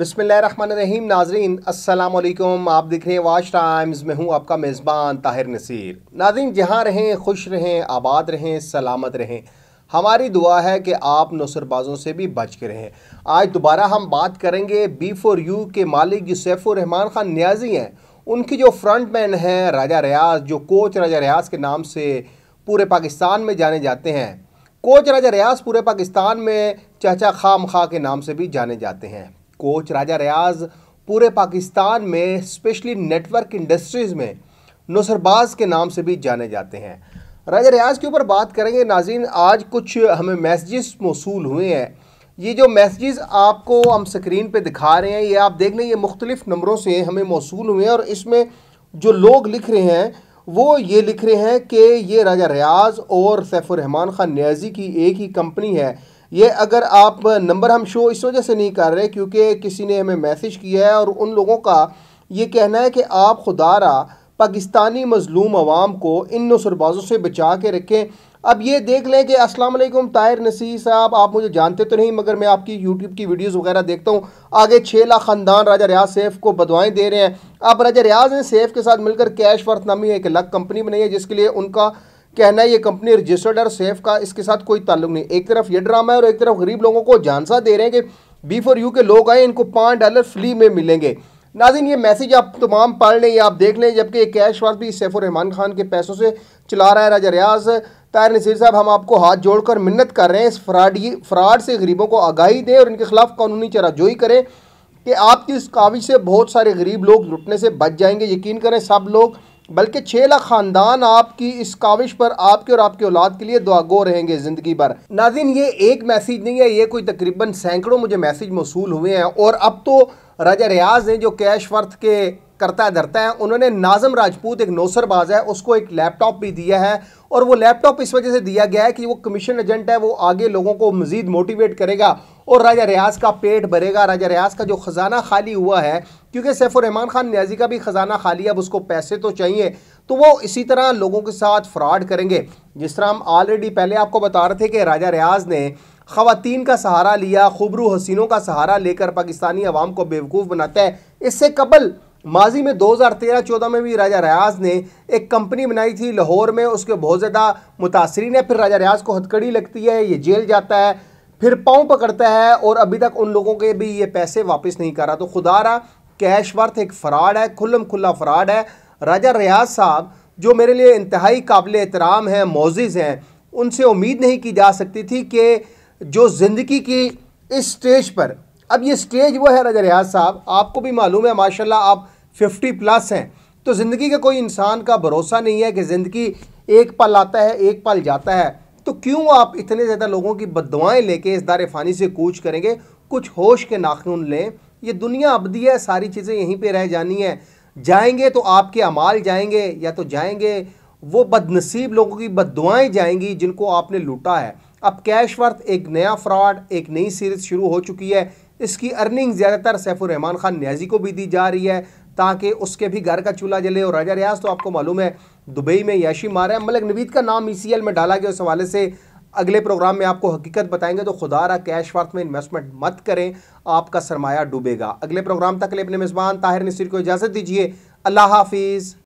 बसमीम नाजरीन असलकुम आप देख रहे हैं वाश टाइम्स में हूँ आपका मेज़बान ताहिर नसीर नाजरीन जहाँ रहें खुश रहें आबाद रहें सलामत रहें हमारी दुआ है कि आप नसरबाजों से भी बच के रहें आज दोबारा हम बात करेंगे बी फोर यू के मालिक जो सैफुररहमान ख़ान न्याजी हैं उनकी जो फ्रंट मैन हैं राजा रियाज जो कोच राजा रियाज के नाम से पूरे पाकिस्तान में जाने जाते हैं कोच राजा रियाज पूरे पाकिस्तान में चाचा खाम खा के नाम से भी जाने जाते हैं कोच राजा रियाज पूरे पाकिस्तान में स्पेशली नेटवर्क इंडस्ट्रीज़ में नौसरबाज के नाम से भी जाने जाते हैं राजा रियाज के ऊपर बात करेंगे नाजीन आज कुछ हमें मैसेजेस मौसू हुए हैं ये जो मैसेजेस आपको हम स्क्रीन पे दिखा रहे हैं ये आप देख लें ये मुख्तलिफ़ नंबरों से हमें मौसू हुए हैं और इसमें जो लोग लिख रहे हैं वो ये लिख रहे हैं कि ये राजा रियाज और सैफुररहमान ख़ान न्याजी की एक ही कंपनी है ये अगर आप नंबर हम शो इस वजह से नहीं कर रहे क्योंकि किसी ने हमें मैसेज किया है और उन लोगों का ये कहना है कि आप खुदारा पाकिस्तानी मजलूम आवाम को इन नसरबाजों से बचा के रखें अब ये देख लें कि अस्सलाम वालेकुम ताहिर नसीर साहब आप मुझे जानते तो नहीं मगर मैं आपकी यूट्यूब की वीडियोस वगैरह देखता हूँ आगे छः लाख ख़ानदान राजा रियाज सैफ को बदवाएं दे रहे हैं अब राजा रियाज ने सैफ के साथ मिलकर कैश वर्थ नामी एक अलग कंपनी बनाई है जिसके लिए उनका कहना है ये कंपनी रजिस्टर्ड और सेफ का इसके साथ कोई ताल्लुक नहीं एक तरफ ये ड्रामा है और एक तरफ गरीब लोगों को जानसा दे रहे हैं कि बी फॉर यू के लोग आए इनको पाँच डॉलर फ्री में मिलेंगे नाजिन ये मैसेज आप तमाम पढ़ लें या आप देख लें जबकि ये कैश वास भी और रहमान खान के पैसों से चला रहा है राजा रियाज तार नसीर साहब हम आपको हाथ जोड़कर मिन्नत कर रहे हैं इस फ्राडी फ्राड से गरीबों को आगाही दें और इनके खिलाफ कानूनी चराजोई करें कि आपकी इस काविज से बहुत सारे गरीब लोग लुटने से बच जाएंगे यकीन करें सब लोग बल्कि छह लाख ख़ानदान आपकी इस काविश पर आपके और आपकी औलाद के लिए दुआगो रहेंगे ज़िंदगी भर नाजिन ये एक मैसेज नहीं है ये कोई तकरीबन सैकड़ों मुझे मैसेज मौसू हुए हैं और अब तो राजा रियाज ने जो कैश वर्थ के करता धरता है उन्होंने नाजम राजपूत एक नौसरबाज है उसको एक लैपटॉप भी दिया है और वो लैपटॉप इस वजह से दिया गया है कि वो कमीशन एजेंट है वो आगे लोगों को मज़ीद मोटिवेट करेगा और राजा रियाज का पेट भरेगा राजा रियाज का जो ख़जाना खाली हुआ है क्योंकि सैफुररहमान खान न्याजी का भी ख़जाना खाली है अब उसको पैसे तो चाहिए तो वो इसी तरह लोगों के साथ फ्रॉड करेंगे जिस तरह हम ऑलरेडी पहले आपको बता रहे थे कि राजा रियाज ने ख़वातीन का सहारा लिया खुबरू हसीनों का सहारा लेकर पाकिस्तानी अवाम को बेवकूफ़ बनाता है इससे कबल माजी में 2013-14 में भी राजा रियाज ने एक कंपनी बनाई थी लाहौर में उसके बहुत ज़्यादा मुतासरीन है फिर राजा रियाज को हथकड़ी लगती है ये जेल जाता है फिर पाँव पकड़ता है और अभी तक उन लोगों के भी ये पैसे वापस नहीं करा तो खुदा रहा कैश वर्थ एक फ़्रॉड है खुल्लम खुल्ला फ्रॉड है राजा रियाज साहब जो मेरे लिए इंतहाई काबिल एहतराम हैं मोजिज़ हैं उनसे उम्मीद नहीं की जा सकती थी कि जो ज़िंदगी की इस स्टेज पर अब ये स्टेज वो है राजा रियाज साहब आपको भी मालूम है माशाल्लाह आप फिफ्टी प्लस हैं तो ज़िंदगी का कोई इंसान का भरोसा नहीं है कि ज़िंदगी एक पल आता है एक पल जाता है तो क्यों आप इतने ज़्यादा लोगों की बदवाएँ लेके इस दार फ़ानी से कूच करेंगे कुछ होश के नाखून लें ये दुनिया अबदी है सारी चीज़ें यहीं पर रह जानी है जाएंगे तो आपके अमाल जाएंगे या तो जाएंगे वो बदनसीब लोगों की बदवाएँ जाएंगी जिनको आपने लूटा है अब कैश वर्थ एक नया फ्रॉड एक नई सीरीज़ शुरू हो चुकी है इसकी अर्निंग ज़्यादातर सैफुररहमान खान न्याजी को भी दी जा रही है ताकि उसके भी घर का चूल्हा जले और राजा रियाज तो आपको मालूम है दुबई में याशी मारा है मलिक नवीद का नाम ई e में डाला गया उस हवाले से अगले प्रोग्राम में आपको हकीकत बताएंगे तो खुदा रहा कैश वर्थ में इन्वेस्टमेंट मत करें आपका सरमाया डूबेगा अगले प्रोग्राम तक ले अपने मेज़बान ताहिर नसीर को इजाज़त दीजिए अल्लाह हाफिज़